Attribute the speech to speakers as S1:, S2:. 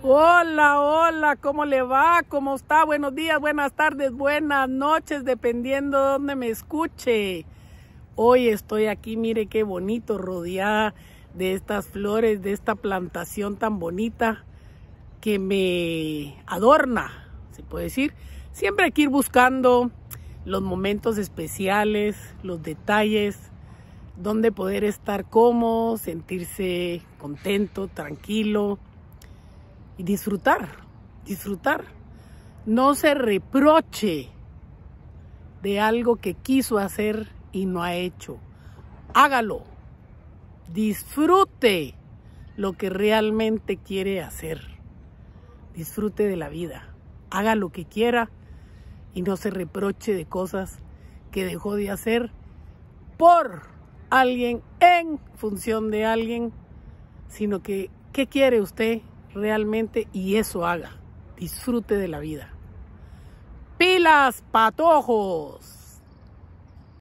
S1: Hola, hola, ¿cómo le va? ¿Cómo está? Buenos días, buenas tardes, buenas noches, dependiendo de dónde me escuche. Hoy estoy aquí, mire qué bonito, rodeada de estas flores, de esta plantación tan bonita que me adorna, se puede decir. Siempre hay que ir buscando los momentos especiales, los detalles, donde poder estar cómodo, sentirse contento, tranquilo y disfrutar, disfrutar. No se reproche de algo que quiso hacer y no ha hecho. Hágalo. Disfrute lo que realmente quiere hacer. Disfrute de la vida. Haga lo que quiera y no se reproche de cosas que dejó de hacer por alguien, en función de alguien, sino que, ¿qué quiere usted? realmente y eso haga. Disfrute de la vida. ¡Pilas, patojos!